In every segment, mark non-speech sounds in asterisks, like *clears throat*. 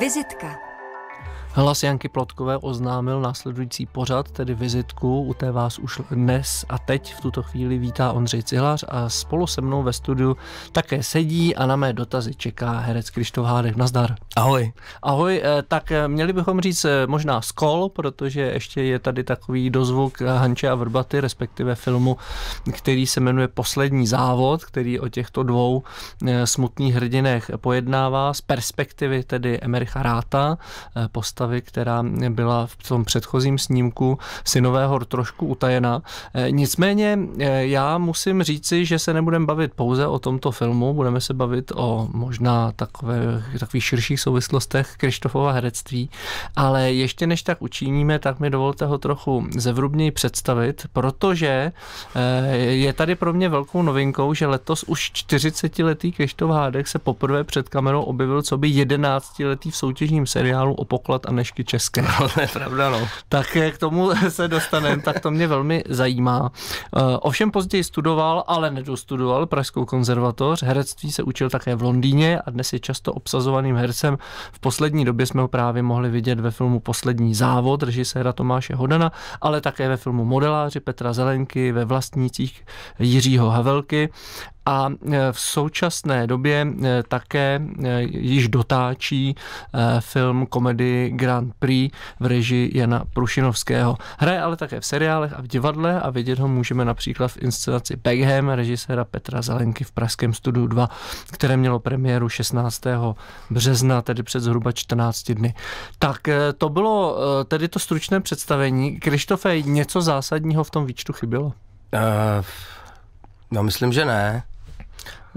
Vizitka. Hlas Janky Plotkové oznámil následující pořad, tedy vizitku, u té vás už dnes a teď v tuto chvíli vítá Ondřej Cihlář a spolu se mnou ve studiu také sedí a na mé dotazy čeká herec Krištof Hádek. Nazdar. Ahoj. Ahoj, eh, tak eh, měli bychom říct eh, možná skol, protože ještě je tady takový dozvuk Hanče a Vrbaty, respektive filmu, který se jmenuje Poslední závod, který o těchto dvou smutných hrdinech pojednává z perspektivy tedy Emericha Ráta, postavy postavy, která byla v tom předchozím snímku synové hor trošku utajena. Eh, nicméně eh, já musím říci, že se nebudeme bavit pouze o tomto filmu, budeme se bavit o možná takové, takových širších souvislostech Krištofova herectví, ale ještě než tak učiníme, tak mi dovolte ho trochu zevrubněji představit, protože eh, je tady pro mě velkou novinkou, že letos už 40-letý Krištof Hádek se poprvé před kamerou objevil co by 11-letý v soutěžním seriálu o poklad a dnešky české. No, to je pravda, no. Tak eh, k tomu *laughs* se dostaneme, tak to mě velmi zajímá. Eh, ovšem později studoval, ale nedostudoval Pražskou konzervatoř. Herectví se učil také v Londýně a dnes je často obsazovaným hercem. V poslední době jsme ho právě mohli vidět ve filmu Poslední závod režiséra Tomáše Hodana, ale také ve filmu Modeláři Petra Zelenky, ve vlastnících Jiřího Havelky a e, v současné době e, také e, již dotáčí film komedii Grand Prix v režii Jana Prušinovského. Hraje ale také v seriálech a v divadle a vidět ho můžeme například v inscenaci Beckham režiséra Petra Zelenky v Pražském studiu 2, které mělo premiéru 16. března, tedy před zhruba 14 dny. Tak to bylo tedy to stručné představení. Krištofe, něco zásadního v tom výčtu chybělo? Uh, no myslím, že ne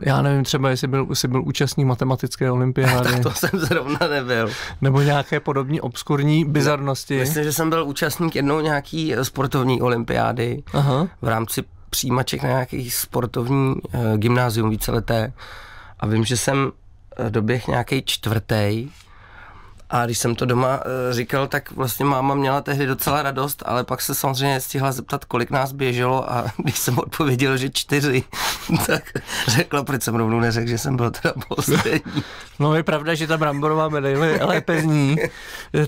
já nevím, třeba jestli byl, jestli byl účastní matematické olympiády. tak to jsem zrovna nebyl. Nebo nějaké podobní obskurní no, bizarnosti. Myslím, že jsem byl účastník jednou nějaký eh, sportovní olympiády Aha. v rámci přijímaček na nějaký sportovní uh, gymnázium víceleté. A vím, že jsem eh, doběh nějaký čtvrtý a když jsem to doma eh, říkal, tak vlastně máma měla tehdy docela radost, ale pak se samozřejmě stihla zeptat, kolik nás běželo a *laughs* když jsem odpověděl, že čtyři, *laughs* tak řekla, proč jsem rovnou neřekl, že jsem byl teda poslední. *laughs* No je pravda, že ta bramborová medaile ní.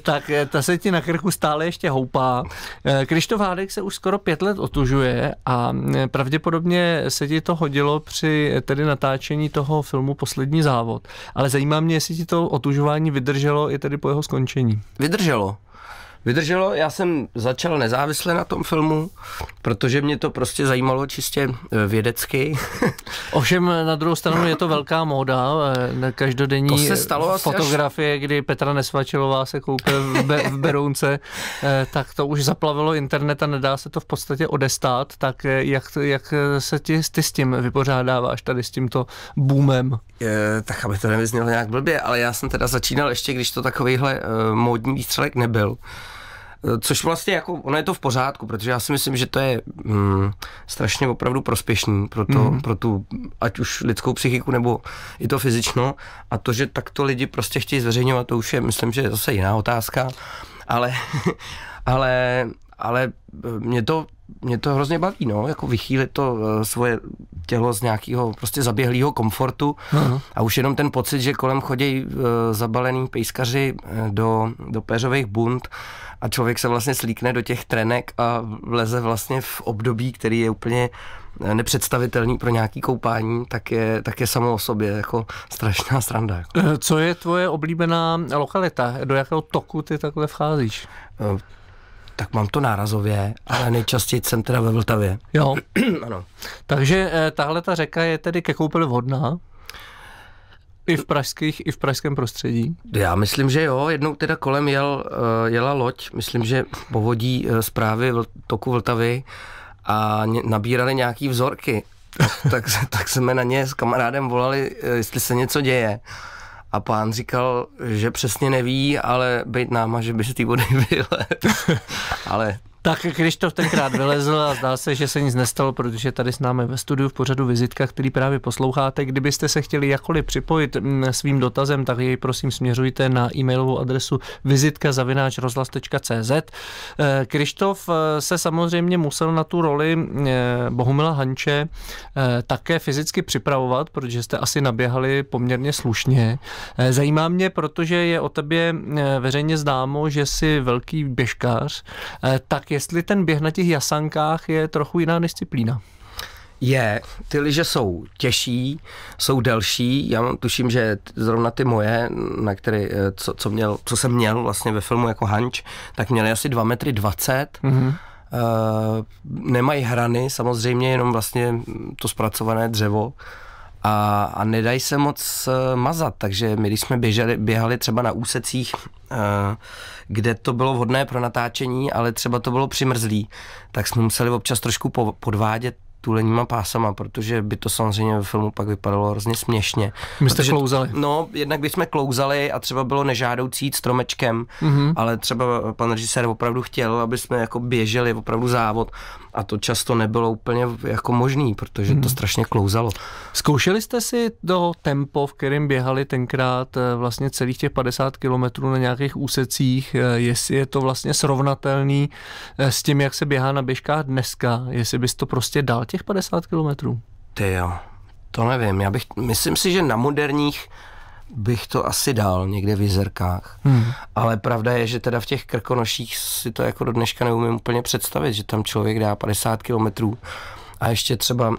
tak eh, ta se ti na krku stále ještě houpá. Eh, Krištof Hádek se už skoro pět let otužuje a pravděpodobně se ti to hodilo při tedy natáčení toho filmu Poslední závod. Ale zajímá mě, jestli ti to otužování vydrželo i tedy tady po jeho skončení. Vydrželo. Vydrželo, já jsem začal nezávisle na tom filmu, protože mě to prostě zajímalo čistě e, vědecky. *laughs* Ovšem na druhou stranu je to velká móda, e, každodenní to se stalo fotografie, až... kdy Petra Nesvačilová se koupe v, be, v Berounce, *laughs* e, tak to už zaplavilo internet a nedá se to v podstatě odestát, tak jak, jak se ti, ty s tím vypořádáváš tady s tímto boomem? Je, tak aby to nevyznělo nějak blbě, ale já jsem teda začínal ještě, když to takovýhle módní výstřelek nebyl. Což vlastně jako, ono je to v pořádku, protože já si myslím, že to je mm, strašně opravdu prospěšný pro, to, mm. pro tu, ať už lidskou psychiku nebo i to fyzično. A to, že takto lidi prostě chtějí zveřejňovat, to už je, myslím, že je zase jiná otázka. Ale, *laughs* ale, ale mě to mě to hrozně baví, no, jako vychýlit to eh, svoje tělo z nějakého prostě zaběhlého komfortu uh-huh. a už jenom ten pocit, že kolem chodí eh, zabalený pejskaři eh, do, do péřových bund a člověk se vlastně slíkne do těch trenek a vleze vlastně v období, který je úplně nepředstavitelný pro nějaký koupání, tak je, tak je samo o sobě jako strašná sranda. Jako. Co je tvoje oblíbená lokalita? Do jakého toku ty takhle vcházíš? Uh, tak mám to nárazově, ale nejčastěji jsem teda ve Vltavě. Jo. *clears throat* ano. Takže eh, tahle ta řeka je tedy ke koupeli vhodná? I v pražských, i v pražském prostředí? Já myslím, že jo. Jednou teda kolem jel, eh, jela loď, myslím, že povodí eh, zprávy toku Vltavy a nabírali nějaký vzorky. tak, tak jsme na ně s kamarádem volali, eh, jestli se něco děje. A pán říkal, že přesně neví, ale být náma, že by se ty vody *laughs* vylet. ale tak když to tenkrát vylezl a zdá se, že se nic nestalo, protože tady s námi ve studiu v pořadu vizitka, který právě posloucháte, kdybyste se chtěli jakkoliv připojit mm, svým dotazem, tak jej prosím směřujte na e-mailovou adresu vizitka.cz. Eh, Krištof eh, se samozřejmě musel na tu roli eh, Bohumila Hanče také fyzicky připravovat, protože jste asi naběhali poměrně slušně. Zajímá mě, protože je o tebe veřejně známo, že jsi velký běžkář, tak jestli ten běh na těch jasankách je trochu jiná disciplína. Je, ty liže jsou těžší, jsou delší, já tuším, že zrovna ty moje, na který, eh, co, co, měl, co jsem měl vlastně ve filmu jako hanč, tak měly asi 2 metry 20 mm-hmm. Uh, nemají hrany, samozřejmě jenom vlastně to zpracované dřevo a, a nedají se moc eh, mazat, takže my když jsme běželi, běhali třeba na úsecích, eh, kde to bylo vhodné pro natáčení, ale třeba to bylo přimrzlý, tak jsme museli občas trošku podvádět tuleníma pásama, protože by to samozřejmě ve filmu pak vypadalo hrozně směšně. My jste protože, klouzali. No, jednak bychom klouzali a třeba bylo nežádoucí jít stromečkem, mm-hmm. ale třeba pan režisér opravdu chtěl, aby jsme jako běželi opravdu závod a to často nebylo úplně jako možný, protože mm-hmm. to mhm. strašně klouzalo. Zkoušeli jste si to tempo, v kterém běhali tenkrát eh, vlastně celých těch 50 kilometrů na nějakých úsecích, eh, jestli je to vlastně srovnatelný eh, s tím, jak se běhá na běžkách dneska, jestli bys to prostě dal těch 50 kilometrů? Ty jo, to nevím. Já bych, myslím si, že na moderních bych to asi dal někde v jezerkách. Hmm. Ale pravda je, že teda v těch krkonoších si to jako do dneška neumím úplně představit, že tam člověk dá 50 kilometrů a ještě třeba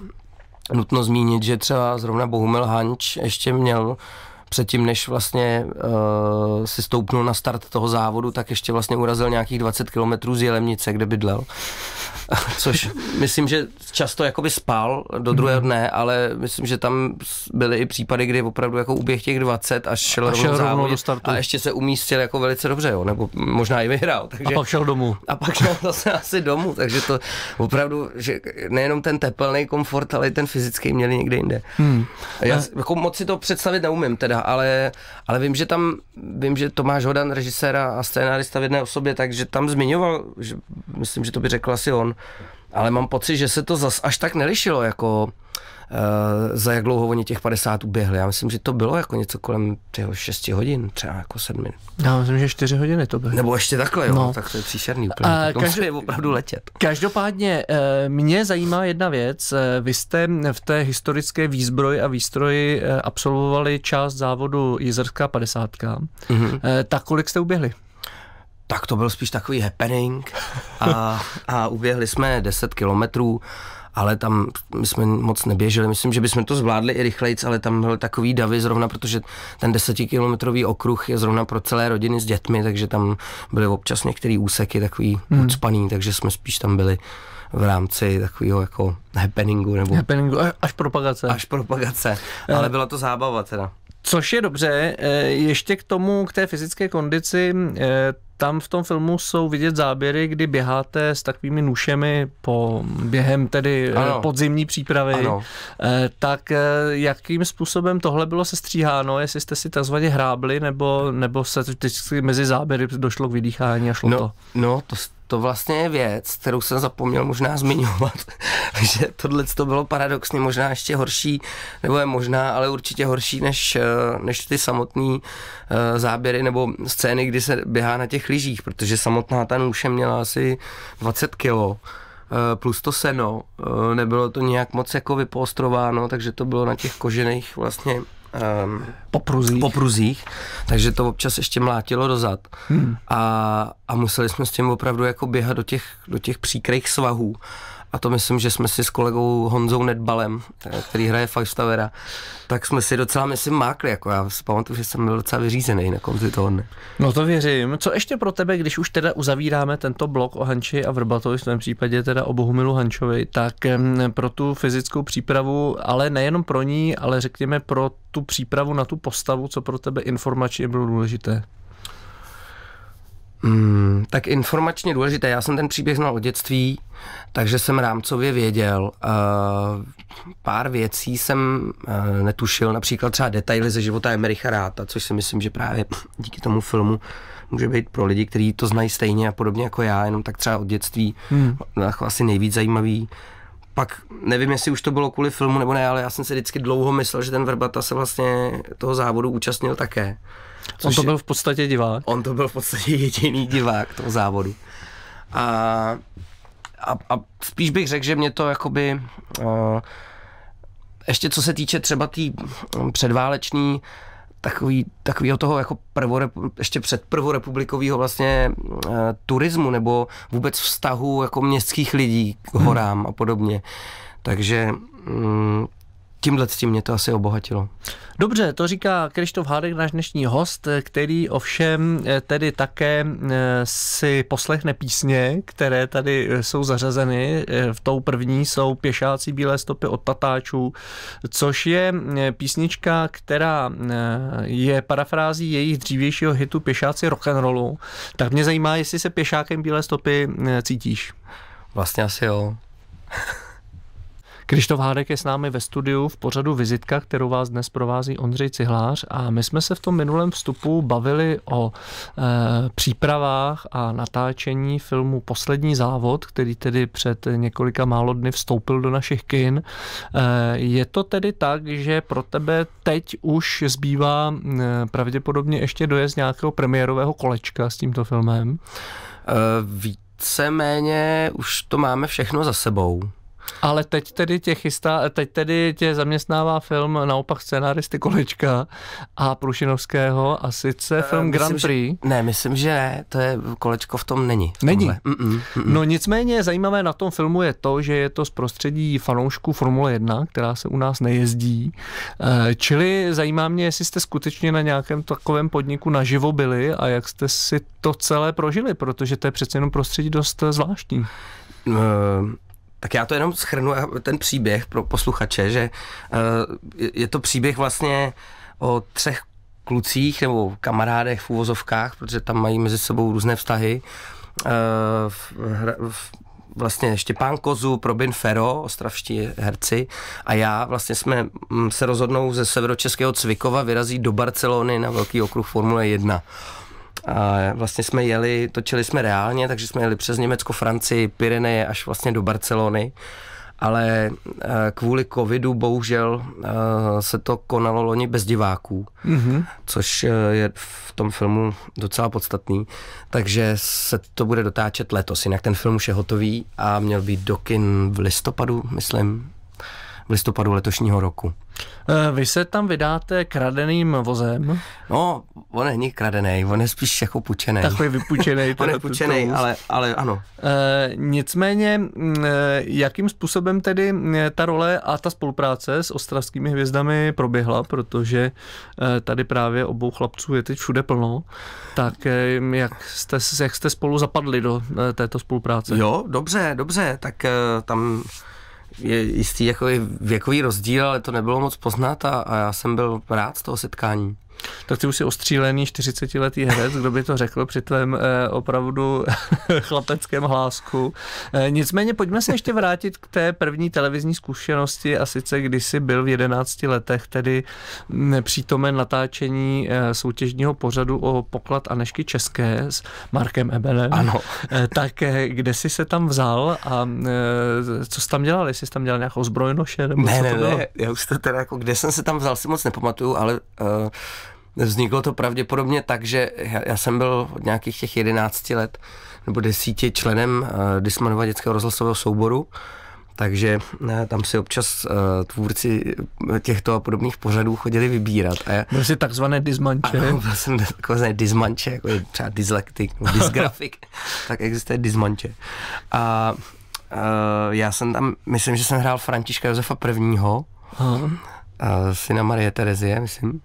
nutno zmínit, že třeba zrovna Bohumil Hanč ještě měl předtím, než vlastně uh, si stoupnul na start toho závodu, tak ještě vlastně urazil nějakých 20 kilometrů z Jelemnice, kde bydlel. *laughs* Což myslím, že často jakoby spal do mhm. druhého dne, ale myslím, že tam byly i případy, kdy opravdu jako uběh těch 20 až šel, a šel rovnou, rovnou do startu. A ještě se umístil jako velice dobře, jo, nebo možná i vyhrál. Takže, a pak šel domů. A pak šel zase asi domů, takže to opravdu, že nejenom ten tepelný komfort, ale i ten fyzický měli někde jinde. Hmm. Já, jako moc si to představit neumím teda, ale, ale vím, že tam, vím, že Tomáš Hodan, režisér a scénárista v jedné osobě, takže tam zmiňoval, že, myslím, že to by řekl asi on, ale mám pocit, že se to zas až tak nelišilo, jako Eh, za jak dlouho oni těch 50 uběhli. Já myslím, že to bylo jako něco kolem těho 6 hodin, třeba jako 7 Já myslím, že 4 hodiny to bylo. Nebo ještě takhle, jo, no. tak to je příšerný úplně. A, eh, tak každop... je opravdu letět. Každopádně eh, mě zajímá jedna věc. Vy jste v té historické výzbroji a výstroji absolvovali část závodu Jizerská 50. Mm-hmm. Tak kolik jste uběhli? tak to byl spíš takový happening a, a uběhli jsme 10 kilometrů ale tam my jsme moc neběželi. Myslím, že bychom to zvládli i rychlejc, ale tam byl takový davy zrovna, protože ten desetikilometrový okruh je zrovna pro celé rodiny s dětmi, takže tam byly občas některé úseky takový hmm. ucpaný, takže jsme spíš tam byli v rámci takového jako happeningu. Nebo happeningu, až propagace. Až propagace, eh, ale byla to zábava teda. Což je dobře, eh, ještě k tomu, k té fyzické kondici, eh, tam v tom filmu jsou vidět záběry, kdy běháte s takovými nůšemi po, během tedy eh, ano. podzimní přípravy. Ano. Eh, tak eh, jakým způsobem tohle bylo sestříháno? Jestli jste si takzvaně hrábli, nebo, nebo se vždycky mezi záběry došlo k vydýchání a šlo no, to? No, to, to vlastně je věc, kterou jsem zapomněl možná zmiňovat, *laughs* že tohle to bylo paradoxně možná ještě horší, nebo je možná, ale určitě horší než, eh, než ty samotné eh, záběry nebo scény, kdy se běhá na těch lyžích, protože samotná ta nůše měla asi 20 kilo eh, plus to seno, nebylo to nějak moc jako vypostrováno, takže to bylo na těch kožených vlastně um, po, pruzích. po pruzích, takže to občas ještě mlátilo dozad. Hmm. A, a museli jsme s tím opravdu jako běhat do těch, do těch příkrých svahů a to myslím, že jsme si s kolegou Honzou Nedbalem, eh, který hraje Fajstavera, tak jsme si docela, myslím, mákli. Jako já si pamatuju, že jsem byl docela vyřízený na konci toho dne. No to věřím. Co ještě pro tebe, když už teda uzavíráme tento blok o Hanči a Vrbatovi, v tom případě teda o Bohumilu Hančovi, tak pro tu fyzickou přípravu, ale nejenom pro ní, ale řekněme pro tu přípravu na tu postavu, co pro tebe informačně bylo důležité? Hmm, tak informačně důležité. Já jsem ten příběh znal od dětství, takže jsem rámcově věděl. Eh, pár věcí jsem eh, netušil, například třeba detaily ze života Emericha Ráta, což si myslím, že právě díky tomu filmu může být pro lidi, kteří to znají stejně a podobně jako já, jenom tak třeba od dětství, hmm. Jako asi nejvíc zajímavý. Pak nevím, jestli už to bylo kvůli filmu nebo ne, ale já jsem si vždycky dlouho myslel, že ten Verbata se vlastně toho závodu účastnil také. Což on to byl v podstatě divák. On to byl v podstatě jediný divák toho závodu. A, a, a spíš bych řekl, že mě to jakoby... Uh, ještě co se týče třeba té tý hm, předváleční takový, takovýho toho jako prvorep, ještě před prvorepublikovýho vlastně e, turismu nebo vůbec vztahu jako městských lidí k horám hmm. a podobně. Takže mm, tímhle s tím mě to asi obohatilo. Dobře, to říká Krištof Hádek, náš dnešní host, který ovšem eh, tedy také eh, si poslechne písně, které tady eh, jsou zařazeny. V tou první jsou Pěšáci bílé stopy od Tatáčů, což je písnička, která je parafrází jejich dřívějšího hitu Pěšáci rock'n'rollu. Tak mě zajímá, jestli se Pěšákem bílé stopy cítíš. Vlastně asi jo. *laughs* Krištof Hádek je s námi ve studiu v pořadu Vizitka, kterou vás dnes provází Ondřej Cihlář a my jsme se v tom minulém vstupu bavili o e, přípravách a natáčení filmu Poslední závod, který tedy před několika málo dny vstoupil do našich kin. E, je to tedy tak, že pro tebe teď už zbývá e, pravděpodobně ještě dojezd nějakého premiérového kolečka s tímto filmem? E, víceméně už to máme všechno za sebou. Ale teď tedy tě chystá, teď tedy tě zaměstnává film naopak scénáristy Kolečka a Prušinovského a sice eh, film myslím, Grand Prix. Že, ne, myslím, že ne, to je, Kolečko v tom není. V není. Mm-mm, mm-mm. No nicméně zajímavé na tom filmu je to, že je to z prostředí fanoušků Formule 1, která se u nás nejezdí. Eh, čili zajímá mě, jestli jste skutečně na nějakém takovém podniku naživo byli a jak jste si to celé prožili, protože to je přece jenom prostředí dost eh, zvláštní. Uh, tak já to jenom schrnu, eh, ten příběh pro posluchače, že eh, je to příběh vlastně o třech klucích nebo kamarádech v úvozovkách, protože tam mají mezi sebou různé vztahy. Eh, vlastně Štěpán Kozu, Probin Fero, ostravští herci a já vlastně jsme mm, se rozhodnou ze severočeského Cvikova vyrazí do Barcelony na velký okruh Formule 1. A vlastně jsme jeli, točili jsme reálně, takže jsme jeli přes Německo, Francii, Pyreneje až vlastně do Barcelony ale eh, kvůli covidu bohužel eh, se to konalo loni bez diváků, mm-hmm. což eh, je v tom filmu docela podstatný, takže se to bude dotáčet letos, jinak ten film už je hotový a měl být do kin v listopadu, myslím, v listopadu letošního roku. Eh, vy se tam vydáte kradeným vozem? No, on není kradený, on je spíš jako pučený. Takový vypučený. *laughs* on je pučený, ale, ale ano. E, nicméně, mm, eh, jakým způsobem tedy mm, ta role a ta spolupráce s ostravskými hvězdami proběhla, protože tady právě obou chlapců je teď všude plno, tak jak jste, jak jste spolu zapadli do této spolupráce? Jo, dobře, dobře, tak tam je jistý jako věkový rozdíl, ale to nebylo moc poznat a, a já jsem byl rád z toho setkání. Tak ty už si ostřílený 40-letý herec, kdo by to řekl při tvém eh, opravdu *laughs* chlapeckém hlásku. Eh, nicméně pojďme se ještě vrátit k té první televizní zkušenosti a sice když jsi byl v 11 letech tedy přítomen natáčení eh, soutěžního pořadu o poklad Anešky České s Markem Ebenem. Ano. Eh, tak eh, kde jsi se tam vzal a eh, co jsi tam dělal? Jestli jsi tam dělal nějakou zbrojnoše? Nebo ne, ne, ne, já už to teda jako, kde jsem se tam vzal si moc nepamatuju, ale eh, Vzniklo to pravděpodobně tak, že já, jsem byl od nějakých těch 11 let nebo desíti členem uh, Dismanova dětského rozhlasového souboru, takže ne, eh, tam si občas uh, tvůrci těchto a podobných pořadů chodili vybírat. A byl jsi takzvané dismanče? Ano, byl jsem takzvané dismanče, jako je třeba dyslektik, dysgrafik, *laughs* tak existuje dismanče. A uh, já jsem tam, myslím, že jsem hrál Františka Josefa I. Uh, syna Marie Terezie, myslím.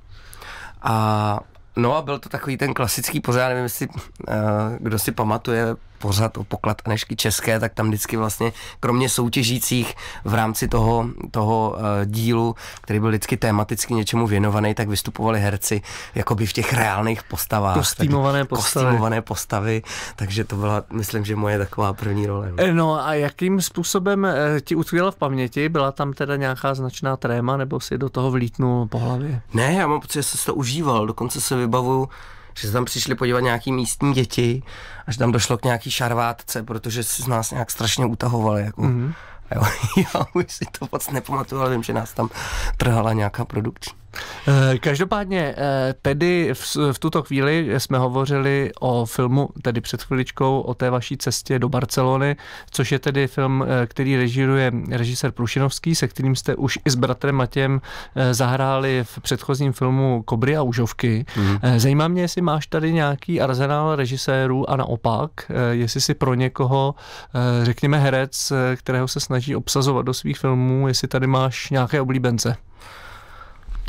A no a byl to takový ten klasický pořád, nevím, jestli, eh, kdo si pamatuje pořad o poklad Anešky České, tak tam vždycky vlastně kromě soutěžících v rámci toho, toho eh, dílu, který byl vždycky tematicky něčemu věnovaný, tak vystupovali herci jakoby v těch reálných postavách. Kostýmované postavy. Kostýmované postavy, takže to byla, myslím, že moje taková první role. Eh, no a jakým způsobem eh, ti utvěla v paměti? Byla tam teda nějaká značná tréma, nebo si do toho vlítnul po hlavě? Ne, já mám pocit, že jsem to užíval, dokonce se vybavuju, že se tam přišli podívat nějaký místní děti a že tam došlo k nějaký šarvátce, protože z nás nějak strašně utahovali. Jako. Mm-hmm. Jo, *laughs* já už si to moc nepamatuju, ale vím, že nás tam trhala nějaká produkční. Eh, každopádně eh, tedy v, v tuto chvíli jsme hovořili o filmu, tedy před chviličkou, o té vaší cestě do Barcelony, což je tedy film, eh, který režíruje režisér Prušinovský, se kterým jste už i s bratrem Matěm zahráli v předchozím filmu Kobry a užovky. Mm-hmm. Zajímá mě, jestli máš tady nějaký arzenál režisérů a naopak, jestli si pro někoho, řekněme herec, kterého se snaží obsazovat do svých filmů, jestli tady máš nějaké oblíbence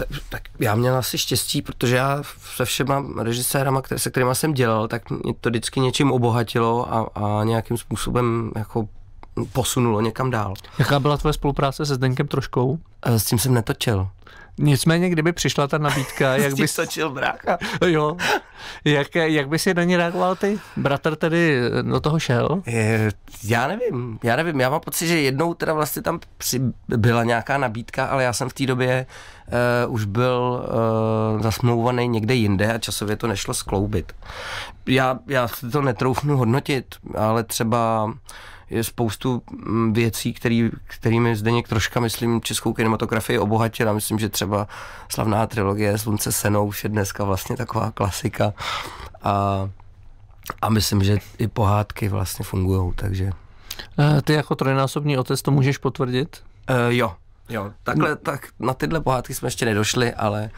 tak, tak já měl asi štěstí, protože já se všema režisérama, které, se kterými jsem dělal, tak mě to vždycky něčím obohatilo a, a nějakým způsobem jako posunulo někam dál. Jaká byla tvoje spolupráce se Zdenkem Troškou? E, s tím jsem netočil. Nicméně, kdyby přišla ta nabídka, *laughs* jak bys... Stačil brácha. *laughs* Jo. Jak, jak bys je na ní reagoval ty? Bratr tedy eh, do toho šel? Je, já nevím, já nevím. Já mám pocit, že jednou teda vlastně tam při, byla nějaká nabídka, ale já jsem v té době uh, už byl uh, zasmlouvaný někde jinde a časově to nešlo skloubit. Já, já to netroufnu hodnotit, ale třeba je spoustu mm, věcí, který, kterými Zdeněk troška, myslím, českou kinematografii obohatil a myslím, že třeba slavná trilogie Slunce senou už je dneska vlastně taková klasika a, a myslím, že i pohádky vlastně fungují, takže... Eh, ty jako trojnásobný otec to můžeš potvrdit? Uh, jo, jo. Takhle, tak na tyhle pohádky jsme ještě nedošli, ale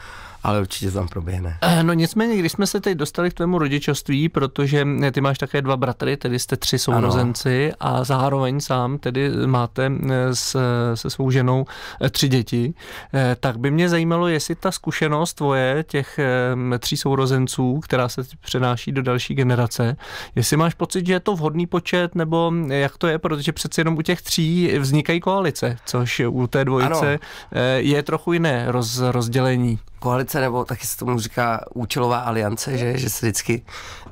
ale určitě tam proběhne. Eh, no nicméně, když jsme se teď dostali k tvému rodičovství, protože eh, ty máš také dva bratry, tedy jste tři sourozenci ano. a zároveň sám tedy máte eh, s, se svou ženou tři děti, tak by mě zajímalo, jestli ta zkušenost tvoje těch tří sourozenců, která se přenáší do další generace, jestli máš pocit, že je to vhodný počet, nebo jak to je, protože přeci jenom u těch tří vznikají koalice, což u té dvojice ano. je trochu jiné roz, rozdělení koalice, nebo taky se tomu říká účelová aliance, že, že se vždycky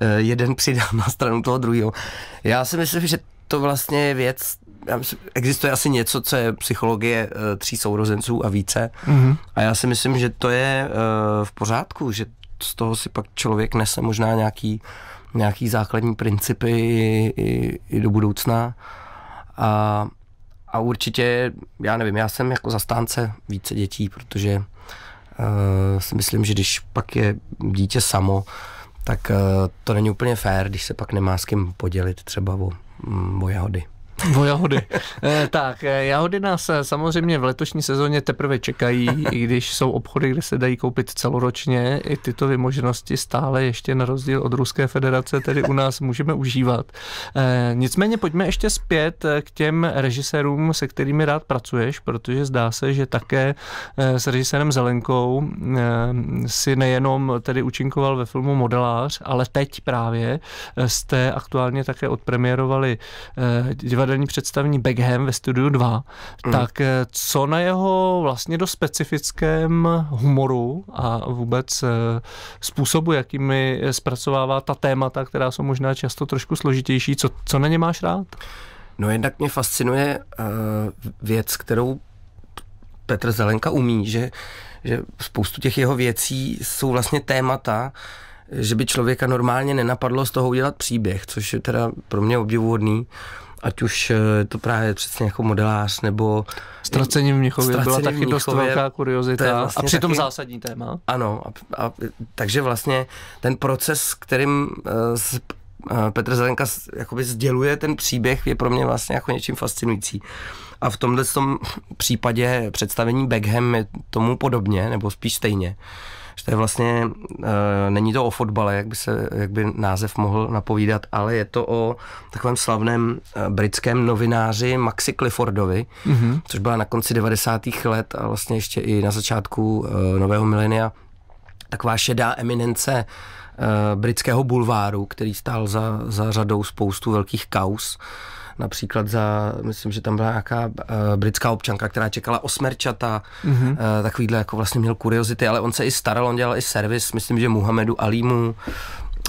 eh, jeden přidá na stranu toho druhého. Já si myslím, že to vlastně je věc, myslím, existuje asi něco, co je psychologie eh, tří sourozenců a více. Mm-hmm. A já si myslím, že to je eh, v pořádku, že z toho si pak člověk nese možná nějaký, nějaký základní principy i, i, i do budoucna. A, a určitě, já nevím, já jsem jako zastánce více dětí, protože Eh, si myslím, že když pak je dítě samo, tak eh, to není úplně fér, když se pak nemá s kým podělit třeba o, mm, o jahody. O jahody. Eh, tak, eh, jahody nás eh, samozřejmě v letošní sezóně teprve čekají, i když jsou obchody, kde se dají koupit celoročně, i tyto vymoženosti stále ještě na rozdíl od Ruské federace, tedy u nás můžeme užívat. Nicméně pojďme ještě zpět k těm režisérům, se kterými rád pracuješ, protože zdá se, že také s režisérem Zelenkou si nejenom tedy učinkoval ve filmu Modelář, ale teď právě jste aktuálně také odpremiérovali divadelní divadelní představení Beckham ve studiu 2, mm. tak eh, co na jeho vlastně do specifickém humoru a vůbec eh, způsobu, jakými zpracovává ta témata, která jsou možná často trošku složitější, co, co na ně máš rád? No jednak mě fascinuje uh, věc, kterou Petr Zelenka umí, že, že spoustu těch jeho věcí jsou vlastně témata, že by člověka normálně nenapadlo z toho udělat příběh, což je teda pro mě obdivuhodný ať už eh, to právě přesně jako modelář nebo... Ztracení v Mnichově byla taky Mnichově, dost velká kuriozita vlastně a přitom taky, zásadní téma. Ano, a, a, takže vlastně ten proces, kterým uh, Petr Zelenka jakoby sděluje ten příběh, je pro mě vlastně jako něčím fascinující. A v tomhle tom případě představení Beckham je tomu podobně, nebo spíš stejně. Uh, že to je vlastně, eh, není to o fotbale, jak by, se, jak by název mohl napovídat, ale je to o takovém slavném eh, britském novináři Maxi Cliffordovi, mm-hmm. což byla na konci 90. let a vlastně ještě i na začátku eh, nového milenia taková šedá eminence britského bulváru, který stál za, za řadou spoustu velkých kaus například za, myslím, že tam byla nějaká uh, britská občanka, která čekala osmerčata, mm-hmm. uh, eh, takovýhle jako vlastně měl kuriozity, ale on se i staral, on dělal i servis, myslím, že Muhamedu Alímu, uh,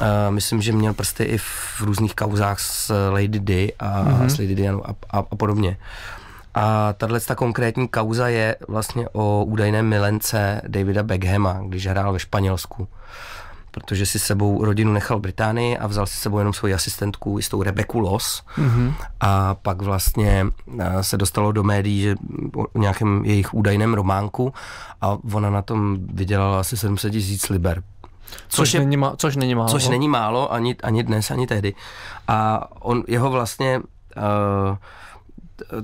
eh, myslím, že měl prsty i v různých kauzách s Lady Di a mm-hmm. s Lady Dianu a, a, a podobně. A tahle ta konkrétní kauza je vlastně o údajné milence Davida Beckhama, když hrál ve Španělsku protože si sebou rodinu nechal v Británii a vzal si sebou jenom svoji asistentku, jistou Rebeku Los. Mm-hmm. A pak vlastně eh, se dostalo do médií že o nějakém jejich údajném románku a ona na tom vydělala asi 700 tisíc liber. Což, což, je, není, má, což není málo. Což není málo ani, ani dnes, ani tehdy. A on, jeho vlastně uh,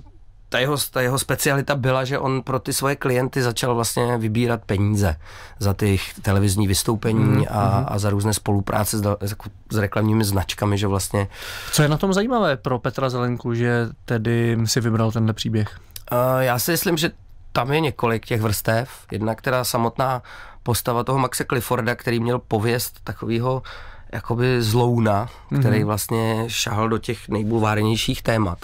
ta jeho, ta jeho specialita byla, že on pro ty svoje klienty začal vlastně vybírat peníze za ty televizní vystoupení mm, a, mm. a za různé spolupráce s, jako s reklamními značkami, že vlastně... Co je na tom zajímavé pro Petra Zelenku, že tedy si vybral tenhle příběh? Uh, já si myslím, že tam je několik těch vrstev. Jedna, která samotná postava toho Maxe Clifforda, který měl pověst takového jakoby zlouna, mm který mhm. vlastně šahal do těch nejbulvárnějších témat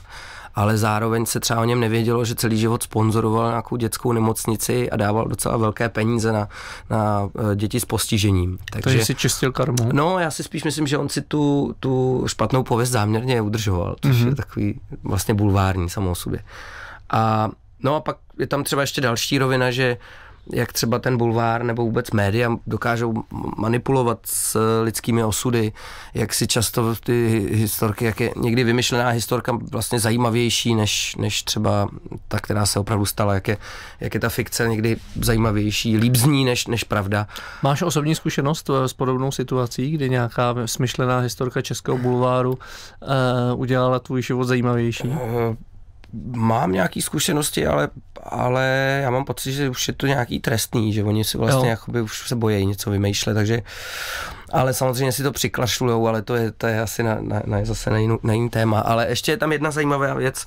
ale zároveň se třeba o něm nevědělo, že celý život sponzoroval nějakou dětskou nemocnici a dával docela velké peníze na, na eh, děti s postižením. Takže, Takže si čistil karmu? No, já si spíš myslím, že on si tu, tu špatnou pověst záměrně udržoval, což mm-hmm. je mhm. takový vlastně bulvární samo o sobě. A, no a pak je tam třeba ještě další rovina, že uh, jak třeba ten bulvár nebo vůbec média dokážou manipulovat s lidskými osudy, jak si často ty historky, jak je někdy vymyšlená historka vlastně zajímavější než, než třeba ta, která se opravdu stala, jak je, jak je ta fikce někdy zajímavější, líp zní než, než pravda. Máš osobní zkušenost eh, s podobnou situací, kdy nějaká smyšlená historka českého bulváru uh, udělala tvůj život zajímavější? Uh, mám nějaké zkušenosti, ale, ale já mám pocit, že už je to nějaký trestný, že oni si vlastně jakoby už se bojí něco vymýšlet, takže ale samozřejmě si to přiklašlujou, ale to je, to je asi na, na, na zase na, jinu, na jiný téma. Ale ještě je tam jedna zajímavá věc,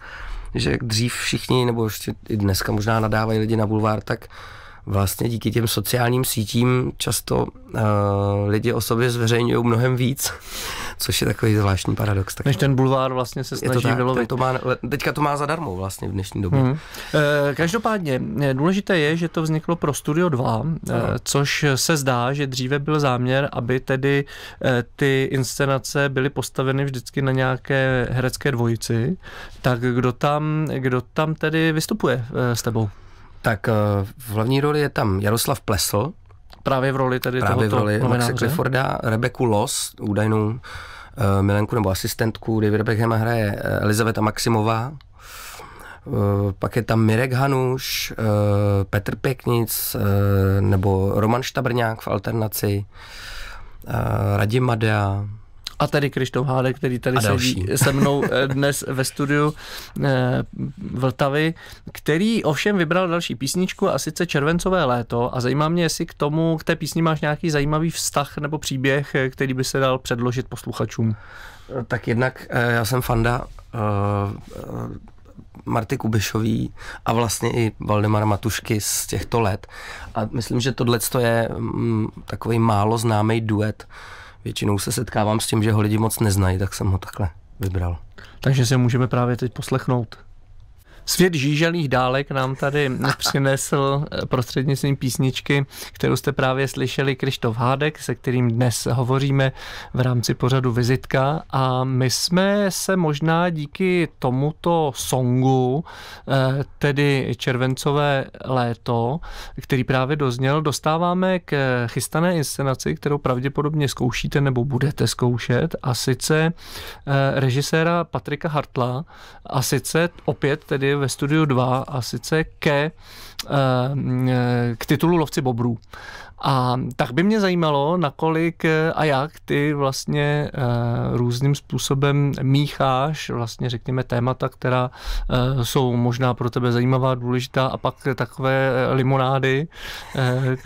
že dřív všichni, nebo ještě i dneska možná nadávají lidi na bulvár, tak vlastně díky těm sociálním sítím často uh, lidi o sobě zveřejňují mnohem víc, což je takový zvláštní paradox. Tak Než ten bulvár vlastně se snaží je to tak, vylovit. To má, teďka to má zadarmo vlastně v dnešní době. Hmm. E, každopádně eh, důležité je, že to vzniklo pro Studio 2, no. e, což se zdá, že dříve byl záměr, aby tedy e, ty inscenace byly postaveny vždycky na nějaké herecké dvojici. Tak kdo tam, kdo tam tedy vystupuje e, s tebou? Tak v hlavní roli je tam Jaroslav Plesl, Právě v roli tedy Právě tohoto v roli Maxe Clifforda, Rebeku Los, údajnou uh, milenku nebo asistentku David Beckham hraje eh, Elizaveta Maximová. Uh, pak je tam Mirek Hanuš, uh, Petr Pěknic nebo Roman Štabrňák v alternaci, Radim Madea, a tady Krištof Hádek, který tady sedí *laughs* se mnou eh, dnes ve studiu eh, Vltavy, který ovšem vybral další písničku a sice Červencové léto a zajímá mě, jestli k tomu, k té písni máš nějaký zajímavý vztah nebo příběh, eh, který by se dal předložit posluchačům. Tak jednak já jsem fanda uh, Marty Kubišový a vlastně i Valdemara Matušky z těchto let. A myslím, že tohle je mm, takový málo známý duet, většinou se setkávám s tím, že ho lidi moc neznají, tak jsem ho takhle vybral. Takže se můžeme právě teď poslechnout. Svět žíželých dálek nám tady *laughs* přinesl eh, prostřednictvím písničky, kterou jste právě slyšeli, Krištof Hádek, se kterým dnes hovoříme v rámci pořadu Vizitka. A my jsme se možná díky tomuto songu, eh, tedy Červencové léto, který právě dozněl, dostáváme k chystané inscenaci, kterou pravděpodobně zkoušíte nebo budete zkoušet, a sice eh, režiséra Patrika Hartla, a sice opět tedy ve studiu 2 a sice ke, eh, eh, k titulu Lovci bobrů. A tak by mě zajímalo, nakolik eh, a jak ty vlastně eh, různým způsobem mícháš vlastně řekněme témata, která eh, jsou možná pro tebe zajímavá, důležitá a pak takové limonády,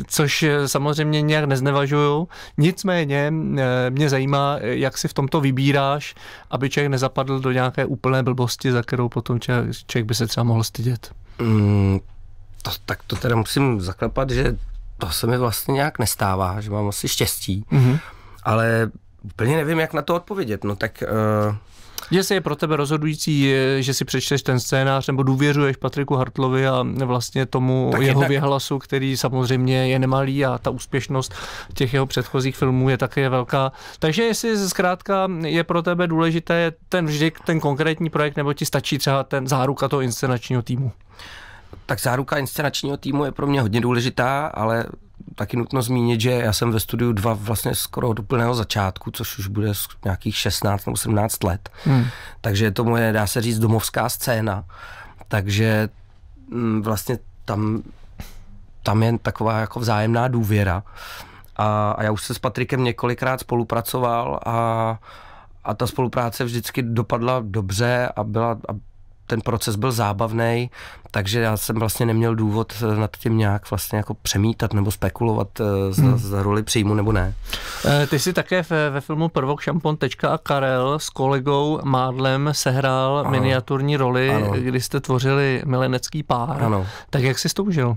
což samozřejmě nějak neznevažuju. Nicméně mě zajímá, jak si v tomto vybíráš, aby člověk nezapadl do nějaké úplné blbosti, za kterou potom člověk by se třeba mohl stydět. Mm, to, tak to teda musím zaklepat, že to se mi vlastně nějak nestává, že mám asi štěstí, mm-hmm. ale úplně nevím, jak na to odpovědět. No tak... Uh, eh, Jestli je pro tebe rozhodující, že si přečteš ten scénář nebo důvěřuješ Patriku Hartlovi a vlastně tomu tak jeho jednak... vyhlasu, který samozřejmě je nemalý a ta úspěšnost těch jeho předchozích filmů je také velká. Takže jestli zkrátka je pro tebe důležité ten vždy ten konkrétní projekt nebo ti stačí třeba ten záruka toho inscenačního týmu? tak záruka inscenačního týmu je pro mě hodně důležitá, ale taky nutno zmínit, že já jsem ve studiu dva vlastně skoro od úplného začátku, což už bude nějakých 16 nebo 17 let. Hmm. Takže je to moje, dá se říct, domovská scéna. Takže mm, vlastně tam, tam je taková jako vzájemná důvěra. A, a já už se s Patrikem několikrát spolupracoval a, a ta spolupráce vždycky dopadla dobře a byla, a ten proces byl zábavný, takže já jsem vlastně neměl důvod nad tím nějak vlastně jako přemítat nebo spekulovat eh, za, hmm. za roli příjmu nebo ne. Eh, ty jsi také ve, ve filmu Prvok šampon Tečka a Karel s kolegou Mádlem sehrál ano. miniaturní roli, ano. kdy jste tvořili milenecký pár. Ano. Tak jak jsi to užil?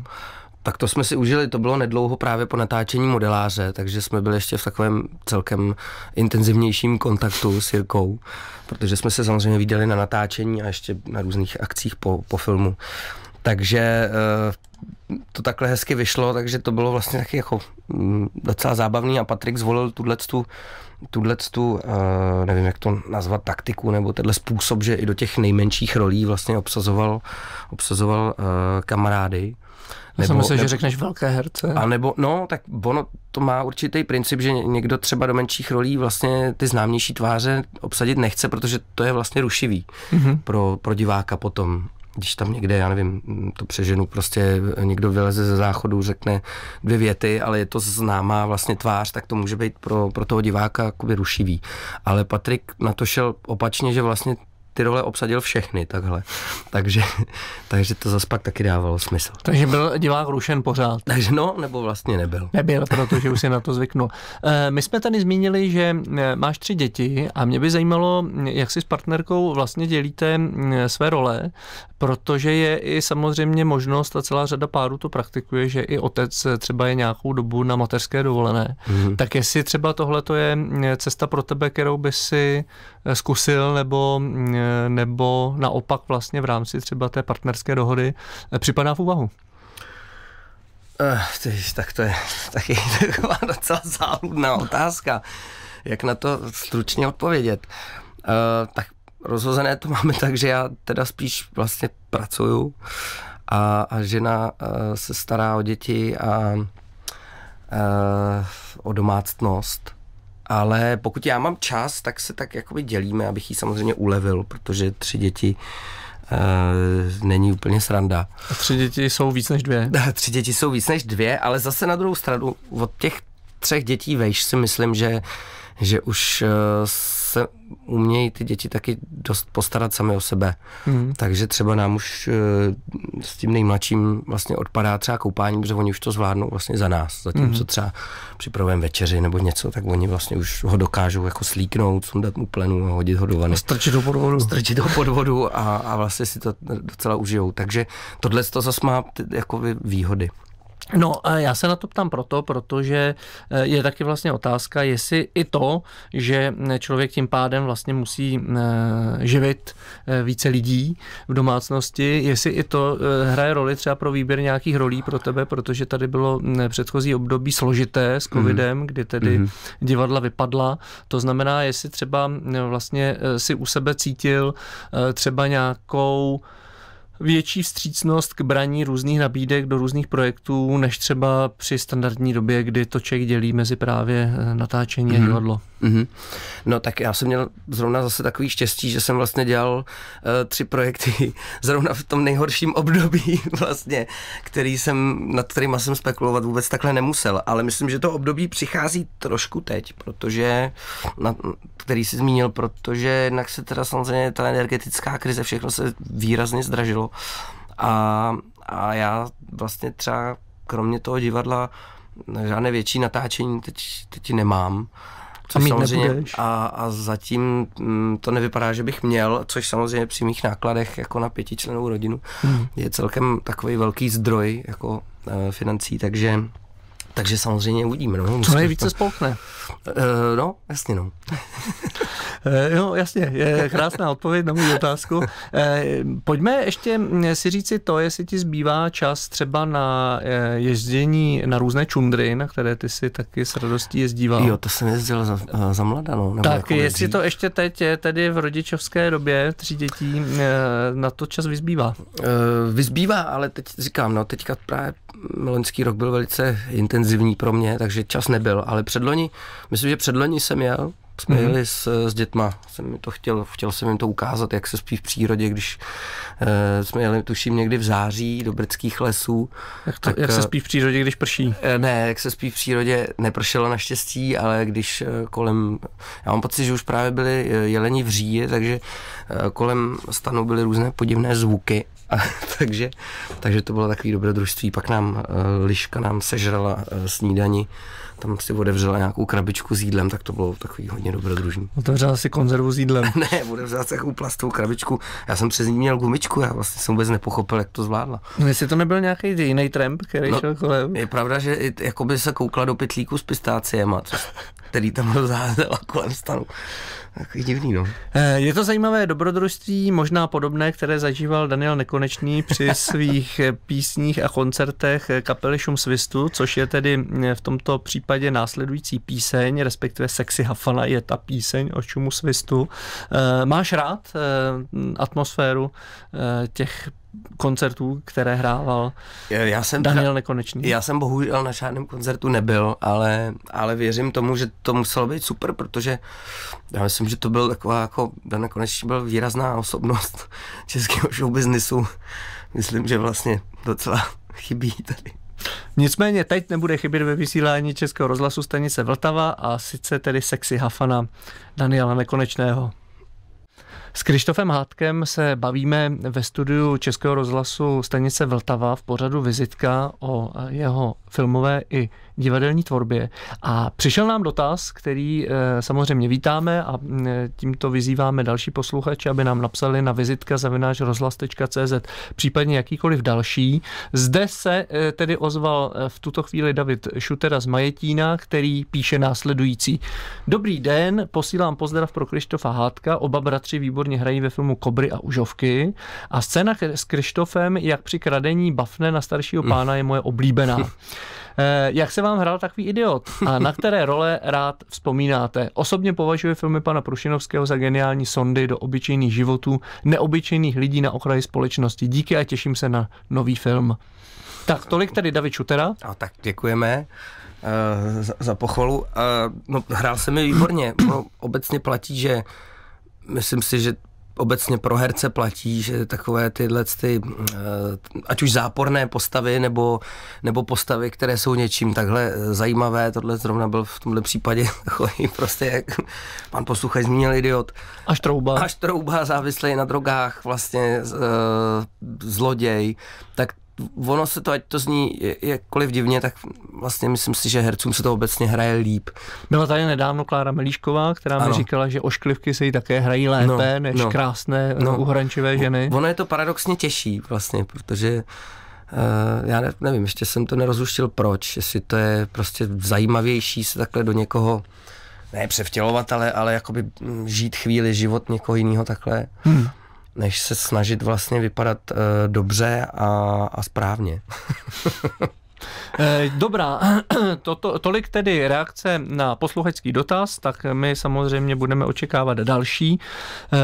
Tak to jsme si užili, to bylo nedlouho právě po natáčení modeláře, takže jsme byli ještě v takovém celkem intenzivnějším kontaktu s Jirkou protože jsme se samozřejmě viděli na natáčení a ještě na různých akcích po, po filmu. Takže eh, to takhle hezky vyšlo, takže to bylo vlastně taky jako mm, docela zábavný a Patrik zvolil tuhletu, tuhletu, eh, nevím jak to nazvat, taktiku nebo tenhle způsob, že i do těch nejmenších rolí vlastně obsazoval, obsazoval eh, kamarády. Nebo, Já jsem myslel, že řekneš velké herce. A nebo, no, tak ono, to má určitý princip, že někdo třeba do menších rolí vlastně ty známější tváře obsadit nechce, protože to je vlastně rušivý mm-hmm. pro, pro diváka potom když tam někde, já nevím, to přeženu, prostě někdo vyleze ze záchodu, řekne dvě věty, ale je to známá vlastně tvář, tak to může být pro, pro toho diváka rušivý. Ale Patrik na to šel opačně, že vlastně ty role obsadil všechny takhle. Takže, takže to zase pak taky dávalo smysl. Takže byl divák rušen pořád. Takže no, nebo vlastně nebyl. Nebyl, protože už si na to zvyknul. Eh, my jsme tady zmínili, že eh, máš tři děti a mě by zajímalo, jak si s partnerkou vlastně dělíte eh, své role, protože je i samozřejmě možnost a celá řada párů to praktikuje, že i otec třeba je nějakou dobu na mateřské dovolené. Mm-hmm. Tak jestli třeba tohle je cesta pro tebe, kterou by si zkusil nebo mm, Eh, nebo naopak vlastně v rámci třeba té partnerské dohody eh, připadá v úvahu? Eh, Tyž, tak to je *laughs* taky taková docela záludná otázka. Jak na to stručně odpovědět? Uh, tak rozhozené to máme tak, že já teda spíš vlastně pracuju a, a žena uh, se stará o děti a uh, o domácnost. Ale pokud já mám čas, tak se tak jakoby dělíme, abych ji samozřejmě ulevil, protože tři děti Uh, není úplně sranda. A tři děti jsou víc než dvě. *laughs* tři děti jsou víc než dvě, ale zase na druhou stranu od těch třech dětí vejš si myslím, že, že už uh, se umějí ty děti taky dost postarat sami o sebe. Mm. Takže třeba nám už e, s tím nejmladším vlastně odpadá třeba koupání, protože oni už to zvládnou vlastně za nás. Zatímco mm. třeba připravujeme večeři nebo něco, tak oni vlastně už ho dokážou jako slíknout, sundat mu plenu a hodit ho do vany. Strčit do podvodu. Strčit do podvodu a, a vlastně si to docela užijou. Takže tohle to zase má jako výhody. No, já se na to ptám proto, protože eh, je taky vlastně otázka, jestli i to, že eh, člověk tím pádem vlastně musí eh, živit více lidí v domácnosti, jestli i to hraje roli třeba pro výběr nějakých rolí pro tebe, protože tady bylo mm, předchozí období složité s mhm. covidem, mm. kdy tedy mm. divadla vypadla. To znamená, jestli třeba vlastně si u sebe cítil třeba nějakou větší vstřícnost k braní různých nabídek do různých projektů, než třeba při standardní době, kdy to člověk dělí mezi právě eh, natáčení mm-hmm. a mhm. divadlo. Mm-hmm. No tak já jsem měl zrovna zase takový štěstí, že jsem vlastně dělal uh, tři projekty *laughs* zrovna v tom nejhorším období *laughs* vlastně, který jsem, nad kterýma jsem spekulovat vůbec takhle nemusel, ale myslím, že to období přichází trošku teď, protože, na, který jsi zmínil, protože jednak se teda samozřejmě ta energetická krize, všechno se výrazně zdražilo a, a já vlastně třeba kromě toho divadla žádné větší natáčení teď, teď nemám. Což a samozřejmě, a, a zatím mm, to nevypadá, že bych měl, což samozřejmě při mých nákladech jako na pětičlenou rodinu hmm. je celkem takový velký zdroj jako eh, financí, takže takže samozřejmě uvidíme. No, Co nejvíce to... spolkne. Uh, no, jasně no. uh, *laughs* no, jasně, je krásná odpověď na můj otázku. Uh, pojďme ještě mm, si říci to, jestli ti zbývá čas třeba na jezdění na různé čundry, na které ty si taky s radostí jezdíval. Jo, to jsem jezdil za, za mladá, no. Tak, jako jestli to ještě teď je tedy v rodičovské době tří dětí, na to čas vyzbývá. Uh, vyzbývá, ale teď říkám, no teďka právě loňský rok byl velice intenzivní intenzivní pro mě, takže čas nebyl, ale předloni, myslím, že předloni jsem jel, jsme mhm. jeli s, s dětma, jsem to chtěl, chtěl jsem jim to ukázat, jak se spí v přírodě, když uh, jsme jeli, tuším, někdy v září do britských lesů. Jak, to, tak, jak se eh, spí v přírodě, když prší? Eh, ne, jak se spí v přírodě, nepršelo naštěstí, ale když kolem, já mám pocit, že už právě byly jeleni v říji, takže kolem stanu byly různé podivné zvuky a, *laughs* takže, takže to bylo takový dobrodružství. Pak nám eh, liška nám sežrala eh, snídani, tam si odevřela nějakou krabičku s jídlem, tak to bylo takový hodně dobrodružný. Otevřela si konzervu s jídlem. *laughs* ne, odevřela si takovou plastovou krabičku. Já jsem přes ní měl gumičku, já vlastně jsem vůbec nepochopil, jak to zvládla. No, jestli to nebyl nějaký jiný tramp, který no, šel kolem. Je pravda, že jako by se koukla do pytlíku s pistáciema, který tam *laughs* rozházela kolem stanu. Tak divný, no. Eh, je to zajímavé dobrodružství, možná podobné, které zažíval Daniel Nekonečný při *laughs* svých písních a koncertech kapely Šum Svistu, což je tedy eh, v tomto případě následující píseň, respektive Sexy Hafana je ta píseň o Šumu Svistu. Eh, máš rád atmosféru těch koncertů, které hrával já jsem Daniel teda, Nekonečný. Já jsem bohužel na žádném koncertu nebyl, ale, ale věřím tomu, že to muselo být super, protože já myslím, že to byl taková jako, Dan Nekonečný byl výrazná osobnost *laughs* českého showbiznisu. Myslím, že vlastně docela *laughs* chybí tady. Nicméně teď nebude chybět ve vysílání Českého rozhlasu stanice Vltava a sice tedy sexy hafana Daniela Nekonečného. S Krištofem Hátkem se bavíme ve studiu Českého rozhlasu stanice Vltava v pořadu Vizitka o jeho filmové i divadelní tvorbě. A přišel nám dotaz, který eh, samozřejmě vítáme a mm, eh, tímto vyzýváme další posluchače, aby nám napsali na vizitka zavináčrozhlas.cz případně jakýkoliv další. Zde se eh, tedy ozval v tuto chvíli David Šutera z Majetína, který píše následující. Dobrý den, posílám pozdrav pro Krištofa Hátka. oba bratři výborně hrají ve filmu Kobry a Užovky a scéna s Krištofem, jak při kradení bafne na staršího mm. pána je moje oblíbená. *laughs* Eh, jak se vám hrál takový idiot a na které role rád vzpomínáte? Osobně považuji filmy pana Prušinovského za geniální sondy do obyčejných životů, neobyčejných lidí na okraji společnosti. Díky a těším se na nový film. Tak tolik tady David Šutera. A tak děkujeme uh, za, za pochvalu. Uh, no, hrál se mi výborně. No, obecně platí, že myslím si, že obecně pro herce platí, že takové tyhle ty, eh, ať už záporné postavy nebo, nebo postavy, které jsou něčím takhle eh, zajímavé, tohle zrovna byl v tomhle případě *laughs* takový prostě, jak pan posluchač zmínil idiot. Až trouba. Až trouba, závislý na drogách, vlastně eh, zloděj, tak ono se to, ať to zní jakkoliv divně, tak vlastně myslím si, že hercům se to obecně hraje líp. Byla tady nedávno Klára Melíšková, která ano. mi říkala, že ošklivky se jí také hrají lépe no, než no, krásné eh, no, uhrančivé ženy. Ono je to paradoxně těžší vlastně, protože Uh, já nevím, ještě jsem to nerozluštil proč, jestli to je prostě zajímavější se takhle do někoho ne převtělovat, ale, ale jakoby mm, žít chvíli život někoho jiného takhle. Hmm než se snažit vlastně vypadat uh, dobře a, a správně. *laughs* Eh, dobrá, *clears throat* to, tolik tedy reakce na posluchačský dotaz, tak my samozřejmě budeme očekávat další.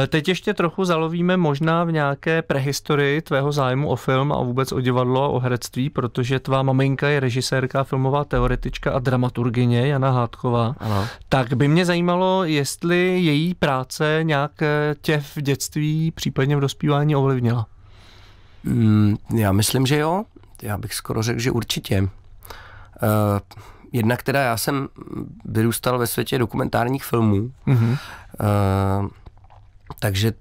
Eh, teď ještě trochu zalovíme možná v nějaké prehistorii tvého zájmu o film a vůbec o divadlo a o herectví, protože tvá maminka je režisérka, filmová teoretička a dramaturgině Jana Hátková. Ano. Tak by mě zajímalo, jestli její práce nějak eh, tě v dětství, případně v dospívání ovlivnila. Mm, já myslím, že jo já bych skoro řekl, že určitě. Eh, Jedna, která já jsem vyrůstal ve světě dokumentárních filmů, mm-hmm. takže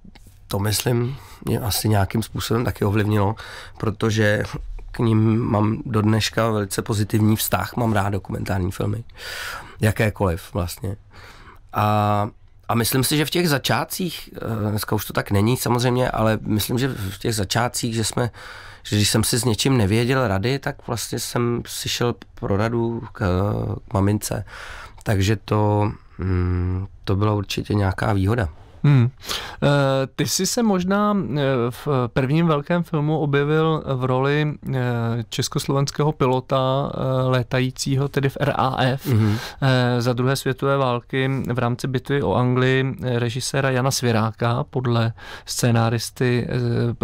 to myslím mě asi nějakým způsobem taky ovlivnilo, protože k ním mám do dneška velice pozitivní vztah, mám rád dokumentární filmy, jakékoliv vlastně. A, a myslím si, že v těch začátcích, eh, dneska už to tak není samozřejmě, ale myslím, že v těch začátcích, že jsme že když jsem si s něčím nevěděl rady, tak vlastně jsem si šel pro radu k, k mamince. Takže to, mm, to byla určitě nějaká výhoda. Hmm. Eh, ty jsi se možná eh, v prvním velkém filmu objevil v roli eh, československého pilota létajícího, tedy v RAF, mm-hmm. za druhé světové války v rámci bitvy o Anglii režiséra Jana Sviráka podle scénáristy,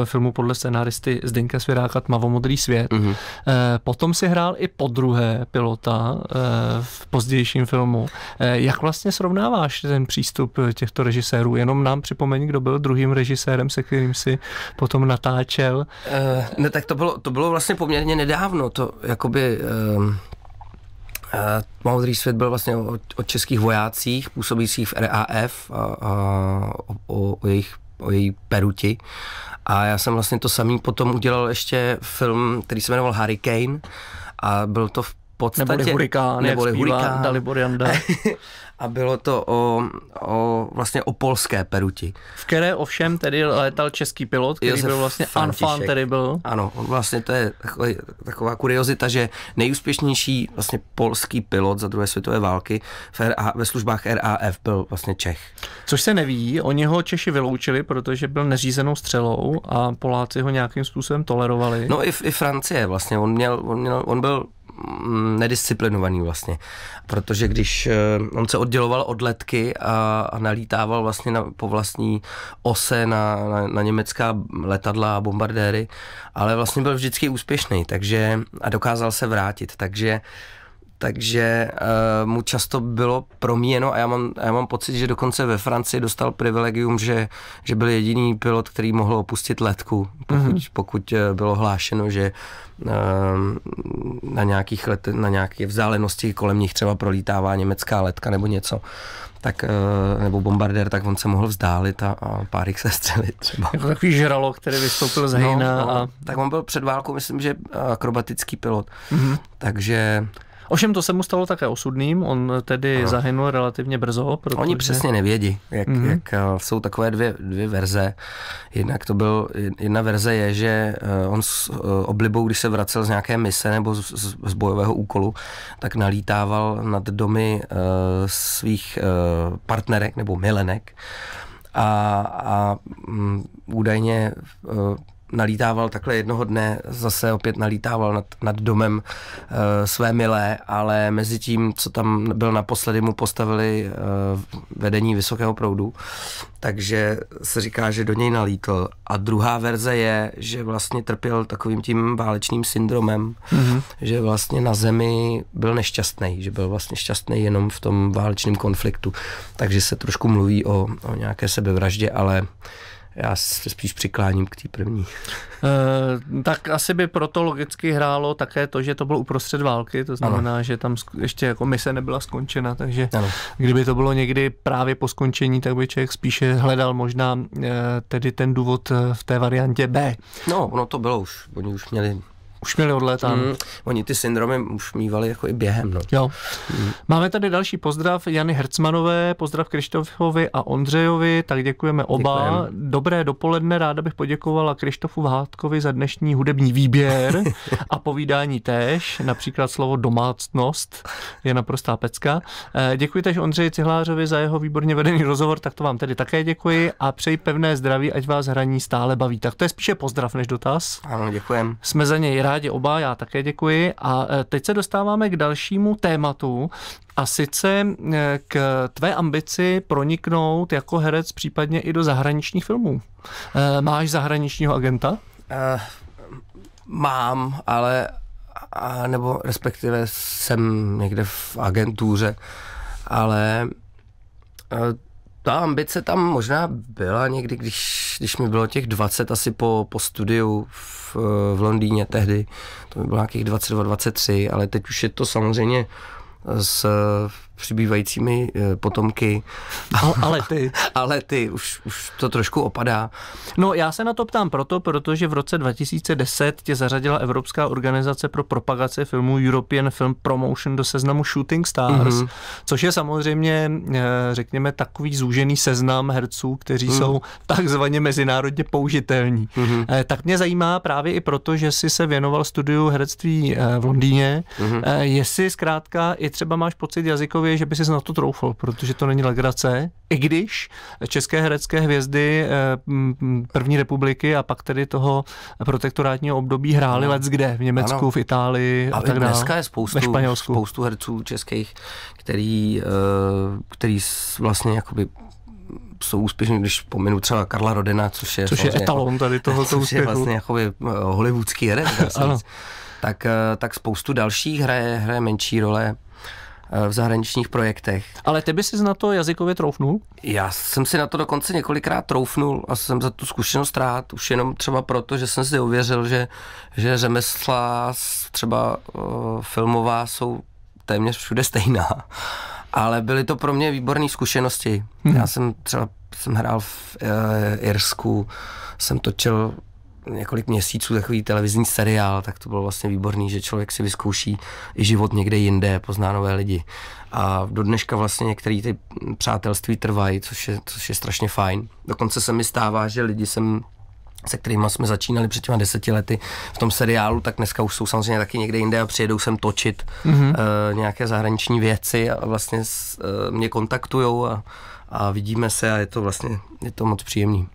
filmu podle scénáristy Zdenka Sviráka Tmavomodrý svět. Mm-hmm. Potom si hrál i podruhé pilota v pozdějším filmu. Jak vlastně srovnáváš ten přístup těchto režisérů? jenom nám připomeň, kdo byl druhým režisérem, se kterým si potom natáčel. Uh, ne, tak to bylo, to bylo vlastně poměrně nedávno, to jakoby... Uh, ehm, eh, Moudrý svět byl vlastně o, o českých vojácích působících v RAF a, a o, o, jejich, o její peruti. A já jsem vlastně to samý potom udělal ještě film, který se jmenoval Hurricane a byl to v podstatě... Neboli hurikán, neboli jak hurikán. Dalibor Janda. *laughs* a bylo to o, o vlastně o polské peruti. V které ovšem tedy létal český pilot, který Josef byl vlastně Anfan, který byl. Ano, vlastně to je taková kuriozita, že nejúspěšnější vlastně polský pilot za druhé světové války v RA, ve službách RAF byl vlastně Čech. Což se neví, oni ho Češi vyloučili, protože byl neřízenou střelou a Poláci ho nějakým způsobem tolerovali. No i, i Francie vlastně, on, měl, on, měl, on byl Mm, nedisciplinovaný vlastně, protože když eh, on se odděloval od letky a, a nalítával vlastně na, po vlastní ose na, na, na německá letadla a bombardéry, ale vlastně byl vždycky úspěšný, takže a dokázal se vrátit, takže takže uh, mu často bylo promíjeno a já mám, já mám pocit, že dokonce ve Francii dostal privilegium, že, že byl jediný pilot, který mohl opustit letku, pokud, mm-hmm. pokud eh, bylo hlášeno, že uh, na, nějakých let, na nějaké vzdálenosti kolem nich třeba prolítává německá letka nebo něco, tak, eh, nebo bombardér, tak on se mohl vzdálit a, a pár jich se střelit třeba. Jako takový žralo, který vystoupil z no, hejna. No, no, a... Tak on byl před válkou, myslím, že akrobatický pilot. Mm-hmm. Takže Ovšem to se mu stalo také osudným, on tedy ano. zahynul relativně brzo. Protože... Oni přesně nevědí, jak, mm-hmm. jak eh, jsou takové dvě, dvě verze. Jednak to byl, jedna verze je, že eh, on s eh, oblibou, když se vracel z nějaké mise nebo z, z, z bojového úkolu, tak nalítával nad domy svých partnerek nebo milenek a, a mm, údajně nalítával takhle jednoho dne, zase opět nalítával nad, nad domem e, své milé, ale mezi tím, co tam byl naposledy, mu postavili e, vedení vysokého proudu, takže se říká, že do něj nalítl. A druhá verze je, že vlastně trpěl takovým tím válečným syndromem, mm-hmm. že vlastně na zemi byl nešťastný, že byl vlastně šťastný jenom v tom válečném konfliktu. Takže se trošku mluví o, o nějaké sebevraždě, ale já se spíš přikláním k té první. E, tak asi by proto logicky hrálo také to, že to bylo uprostřed války, to znamená, ano. že tam ještě jako mise nebyla skončena, takže ano. kdyby to bylo někdy právě po skončení, tak by člověk spíše hledal možná e, tedy ten důvod eh, v té variantě B. No, ono to bylo už, oni už měli už měli odlétán. Mm, oni ty syndromy už mývali jako i během. No. Jo. Máme tady další pozdrav Jany Hercmanové, pozdrav Krištofovi a Ondřejovi, tak děkujeme oba. Děkujem. Dobré dopoledne, ráda bych poděkovala Krištofu Vátkovi za dnešní hudební výběr *laughs* a povídání též, například slovo domácnost je naprostá pecka. Eh, děkuji tež Ondřeji Cihlářovi za jeho výborně vedený rozhovor, tak to vám tedy také děkuji a přeji pevné zdraví, ať vás hraní stále baví. Tak to je spíše pozdrav než dotaz. Ano, děkujem. Jsme za něj rádi rádi oba, já také děkuji. A e, teď se dostáváme k dalšímu tématu, a sice e, k tvé ambici proniknout jako herec případně i do zahraničních filmů. E, máš zahraničního agenta? Uh, mám, ale a nebo respektive jsem někde v agentuře, ale uh, ta ambice tam možná byla někdy, když, když mi bylo těch 20 asi po, po studiu v, v Londýně tehdy, to mi bylo nějakých 22, 23, ale teď už je to samozřejmě s přibývajícími eh, potomky. Ale ty. *laughs* ale ty, už, už to trošku opadá. No já se na to ptám proto, protože v roce 2010 tě zařadila Evropská organizace pro propagaci filmu European Film Promotion do seznamu Shooting Stars, mm-hmm. což je samozřejmě, eh, řekněme, takový zúžený seznam herců, kteří mm. jsou takzvaně mezinárodně použitelní. Mm-hmm. Tak mě zajímá právě i proto, že jsi se věnoval studiu herectví v Londýně, mm-hmm. jestli zkrátka i třeba máš pocit jazykový Šlachtově, že by si na to troufl, protože to není legrace. I když české herecké hvězdy eh, první republiky a pak tedy toho protektorátního období hrály no. let kde, v Německu, ano. v Itálii a tak dále. dneska je spoustu, spoustu herců českých, který, eh, který vlastně jakoby jsou úspěšní, když pominu třeba Karla Rodena, což je, což je vlastně etalon jako- tady toho *laughs* což úspěchu. je vlastně jakoby eh, hollywoodský herec, tak, tak spoustu dalších hraje, hraje menší role. Eh, v zahraničních projektech. Ale ty by si na to jazykově troufnul? Já jsem si na to dokonce několikrát troufnul a jsem za tu zkušenost rád, už jenom třeba proto, že jsem si uvěřil, že, že řemesla třeba uh, filmová jsou téměř všude stejná. *laughs* Ale byly to pro mě výborné zkušenosti. Hmm. Já jsem třeba jsem hrál v uh, Irsku, jsem točil několik měsíců takový televizní seriál, tak to bylo vlastně výborný, že člověk si vyzkouší i život někde jinde, pozná nové lidi. A do dneška vlastně některé ty přátelství trvají, což je, což je strašně fajn. Dokonce se mi stává, že lidi jsem se kterými jsme začínali před těma deseti lety v tom seriálu, tak dneska už jsou samozřejmě taky někde jinde a přijedou sem točit mm-hmm. uh, nějaké zahraniční věci a vlastně s, uh, mě kontaktujou a, a vidíme se a je to vlastně je to moc příjemný.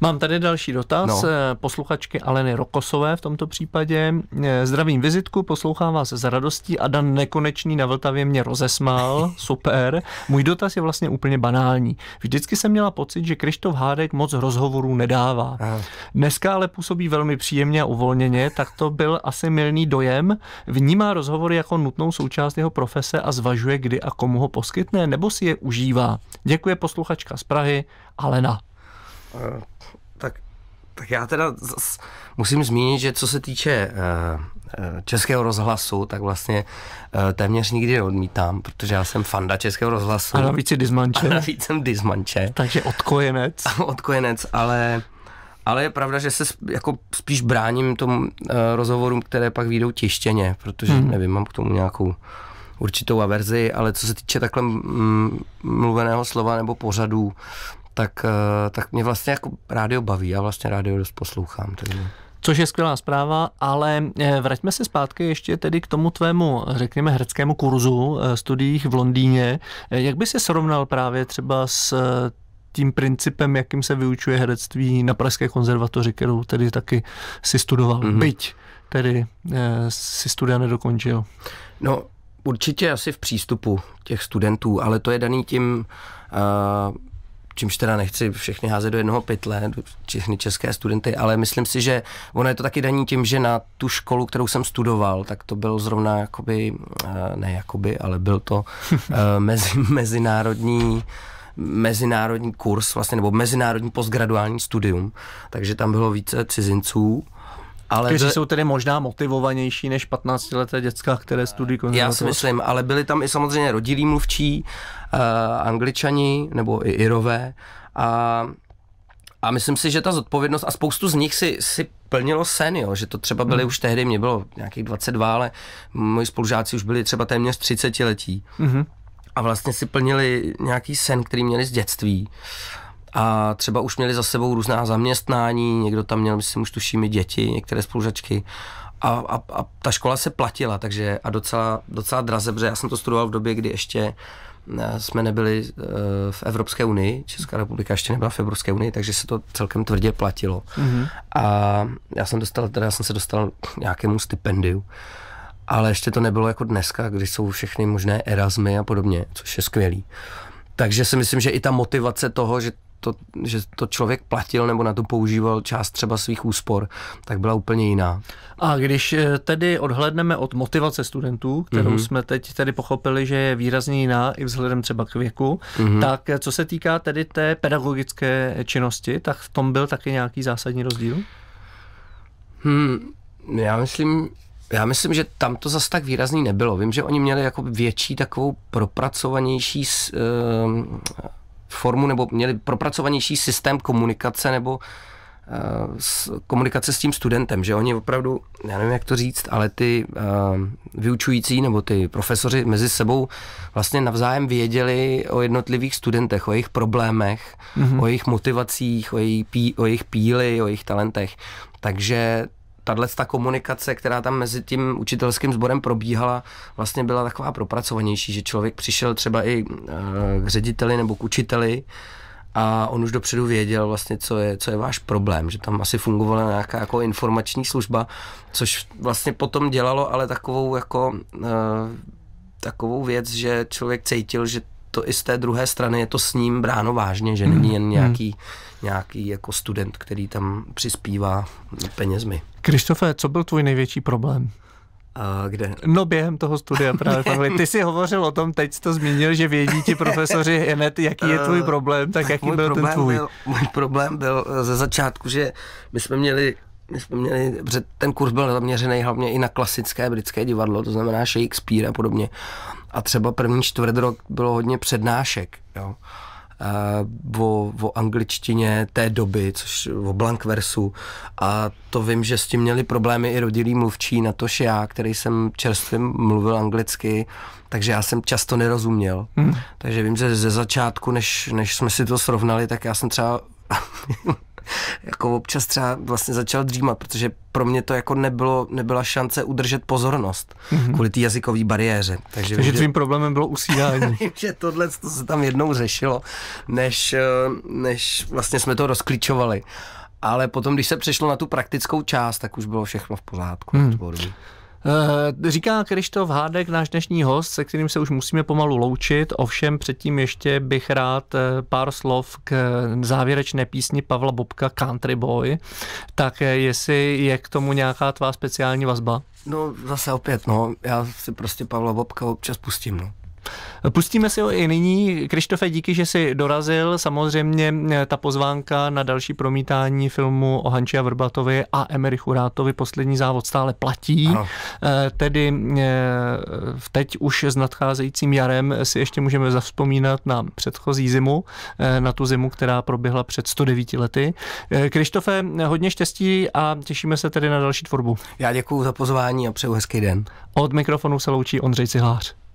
Mám tady další dotaz no. Eh, posluchačky Aleny Rokosové v tomto případě. Eh, zdravím vizitku, poslouchám vás za radostí a Dan Nekonečný na Vltavě mě rozesmál, *laughs* super. Můj dotaz je vlastně úplně banální. Vždycky jsem měla pocit, že Krištof Hádek moc rozhovorů nedává. Dneska ale působí velmi příjemně a uvolněně, tak to byl asi milný dojem. Vnímá rozhovory jako nutnou součást jeho profese a zvažuje, kdy a komu ho poskytne, nebo si je užívá. Děkuje posluchačka z Prahy, Alena. Eh, tak, tak já teda zas musím zmínit, že co se týče eh, eh, českého rozhlasu, tak vlastně téměř nikdy neodmítám, protože já jsem fanda českého rozhlasu. A navíc je dismanče. A navíc jsem dismanče. Takže odkojenec. *laughs* odkojenec, ale... Ale je pravda, že se jako spíš bráním tomu uh, rozhovorům, které pak výjdou tištěně, protože hmm. nevím, mám k tomu nějakou určitou averzi, ale co se týče takhle mm, mluveného slova nebo pořadů, tak, eh, tak mě vlastně jako rádio baví, já vlastně rádio dost poslouchám. Takže. Což je skvělá zpráva, ale eh, vraťme se zpátky ještě tedy k tomu tvému, řekněme, hereckému kurzu eh, studiích v Londýně. Jak by se srovnal právě třeba s tím principem, jakým se vyučuje herectví na Pražské konzervatoři, kterou tedy taky si studoval, mm-hmm. byť tedy si studia nedokončil? No, určitě asi v přístupu těch studentů, ale to je daný tím, uh, čímž teda nechci všechny házet do jednoho pytle, všechny české studenty, ale myslím si, že ono je to taky daní tím, že na tu školu, kterou jsem studoval, tak to byl zrovna jakoby, eh, ne jakoby, ale byl to *laughs* eh, mezi, mezinárodní mezinárodní kurz, vlastně, nebo mezinárodní postgraduální studium, takže tam bylo více cizinců, ale kteří jsou tedy možná motivovanější než 15-leté děcka, které studují konzervatoř. Já si myslím, ale byli tam i samozřejmě rodilí mluvčí, uh, angličani nebo i irové a a myslím si, že ta zodpovědnost, a spoustu z nich si, si plnilo sen, jo, že to třeba byly hmm. už tehdy, mě bylo nějakých 22, ale moji spolužáci už byli třeba téměř 30 letí. hmm A vlastně si plnili nějaký sen, který měli z dětství. Uh, a třeba už měli za sebou různá zaměstnání, někdo tam měl, myslím, už tuším i děti, některé spolužačky a, a, a ta škola se platila, takže a docela, docela draze, protože já jsem to studoval v době, kdy ještě eh, jsme nebyli eh, v Evropské unii, Česká republika ještě nebyla v Evropské unii, takže se to celkem tvrdě platilo. Mm-hmm. A já jsem dostal, teda já jsem se dostal k nějakému stipendiu, ale ještě to nebylo jako dneska, kdy jsou všechny možné erasmy a podobně, což je skvělý. Takže si myslím, že i ta motivace toho, že to, že to člověk platil nebo na to používal část třeba svých úspor, tak byla úplně jiná. A když eh, tedy odhledneme od motivace studentů, kterou mm-hmm. jsme teď tedy pochopili, že je výrazně jiná i vzhledem třeba k věku, mm-hmm. tak eh, co se týká tedy té pedagogické činnosti, tak v tom byl taky nějaký zásadní rozdíl? Hmm, já myslím, já myslím, že tam to zas tak výrazný nebylo. Vím, že oni měli jako větší takovou propracovanější s, uh, formu nebo měli propracovanější systém komunikace nebo eh, s, komunikace s tím studentem, že oni opravdu, já nevím, jak to říct, ale ty uh, vyučující nebo ty profesoři mezi sebou vlastně navzájem věděli o jednotlivých studentech, o jejich problémech, mm-hmm. o jejich motivacích, o, její pí, o jejich píli, o jejich talentech. Takže tahle ta komunikace, která tam mezi tím učitelským sborem probíhala, vlastně byla taková propracovanější, že člověk přišel třeba i eh, k řediteli nebo k učiteli a on už dopředu věděl vlastně, co je, co je váš problém, že tam asi fungovala nějaká jako informační služba, což vlastně potom dělalo ale takovou jako eh, takovou věc, že člověk cítil, že to i z té druhé strany je to s ním bráno vážně, že není mhm. jen nějaký hmm nějaký jako student, který tam přispívá penězmi. Krištofe, co byl tvůj největší problém? A kde? No během toho studia *laughs* právě. Tohle. Ty jsi hovořil o tom, teď jsi to zmínil, že vědí ti profesoři hned, jaký je eh, tvůj problém, tak jaký můj byl ten tvůj? Byl, můj problém byl eh, ze začátku, že my jsme měli my jsme měli, ten kurz byl zaměřený hlavně i na klasické britské divadlo, to znamená Shakespeare a podobně. A třeba první čtvrt rok bylo hodně přednášek. Jo. Eh, o, o angličtině té doby, což o blank versu. A to vím, že s tím měli problémy i rodilí mluvčí, na že já, který jsem čerstvě mluvil anglicky, takže já jsem často nerozuměl. Hmm. Takže vím, že ze začátku, než, než jsme si to srovnali, tak já jsem třeba jako občas třeba vlastně začal dřímat, protože pro mě to jako nebylo, nebyla šance udržet pozornost mm-hmm. kvůli té jazykové bariéře. Takže, Takže vím, tvým že... problémem bylo usínání. *laughs* že tohle to se tam jednou řešilo, než, eh, než vlastně jsme to rozklíčovali. Ale potom, když se přešlo na tu praktickou část, tak už bylo všechno v pořádku. Mm. Eh, říká Krištof Hádek, náš dnešní host, se kterým se už musíme pomalu loučit, ovšem předtím ještě bych rád eh, pár slov k závěrečné písni Pavla Bobka Country Boy, tak eh, jestli je k tomu nějaká tvá speciální vazba? No zase opět, no, já si prostě Pavla Bobka občas pustím, no. Pustíme si ho i nyní. Krištofe, díky, že jsi dorazil. Samozřejmě eh, ta pozvánka na další promítání filmu o Hanči a Vrbatovi a Emerichu Rátovi Poslední závod stále platí. Ano. Eh, tedy eh, teď už s nadcházejícím jarem si ještě můžeme zavzpomínat na předchozí zimu, na tu zimu, která proběhla před 109 lety. Krištofe, hodně štěstí a těšíme se tedy na další tvorbu. Já děkuji za pozvání a přeju hezký den. Od mikrofonu se loučí Ondřej Cihlář.